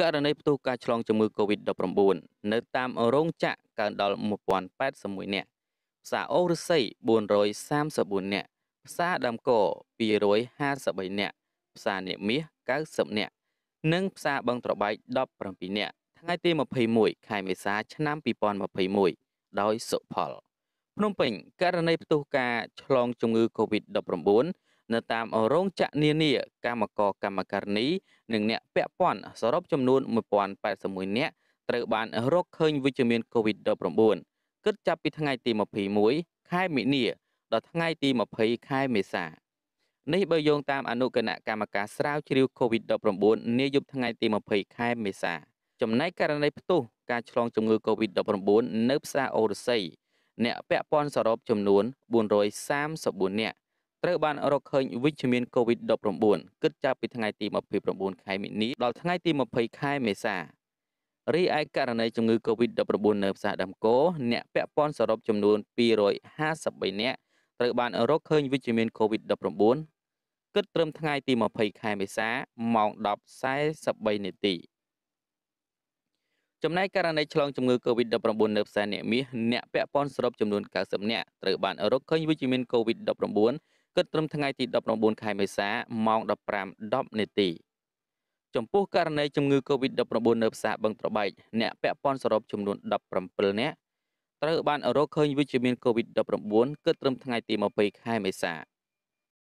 ករណីផ្ទុះការឆ្លងជំងឺ Covid-19 នៅតាមរោងចក្រកើនដល់1081នាក់ផ្សារអូរឫស្សី434នាក់ផ្សារដើមក253នាក់ផ្សារនិមាស90នាក់និងផ្សារបឹងត្របែក17នាក់ថ្ងៃទី21ខែមេសាឆ្នាំ2021ដោយសុផល។ភ្នំពេញករណីផ្ទុះការឆ្លងជំងឺ Covid-19 នៅតាមរោងចក្រនានាកម្មករកម្មការនី និងអ្នកពាក់ព័ន្ធសរុបចំនួន1081នាក់ត្រូវបានរកឃើញវិជ្ជមាន Covid-19 គិតចាប់ពីថ្ងៃទី21ខែមិនិលដល់ថ្ងៃទី20ខែមេសានេះបើយោងតាមអនុគណៈកម្មការស្រាវជ្រាវ Covid-19 នាយប់ថ្ងៃទី20ខែមេសាចំណែកករណីផ្ទុះការឆ្លងជំងឺ Covid-19 នៅផ្សារអូរស័យអ្នកពាក់ព័ន្ធសរុបចំនួន434នាក់ត្រូវបានរកឃើញវិជ្ជមាន COVID-19 គិតចាប់ពីថ្ងៃទី29ខែមីនាដល់ថ្ងៃទី20ខែមេសារីឯករណីជំងឺ COVID-19 នៅផ្សារដើមកោអ្នកពាក់ព័ន្ធសរុបចំនួន253នាក់ត្រូវបានរកឃើញវិជ្ជមាន COVID-19 គិតត្រឹមថ្ងៃទី20ខែមេសាម៉ោង10:43នាទី។ចំណែកករណីឆ្លងជំងឺ Covid-19 នៅផ្សារអ្នកមាសអ្នកពាក់ព័ន្ធសរុបចំនួន90នាក់ត្រូវបានរកឃើញវិជ្ជមាន Covid-19 គិតត្រឹមថ្ងៃទី19ខែមេសាម៉ោង15:10នាទីចំពោះករណីជំងឺ Covid-19 នៅផ្សារបឹងត្របែកអ្នកពាក់ព័ន្ធសរុបចំនួន17នាក់ត្រូវបានរកឃើញវិជ្ជមាន Covid-19 គិតត្រឹមថ្ងៃទី20ខែមេសា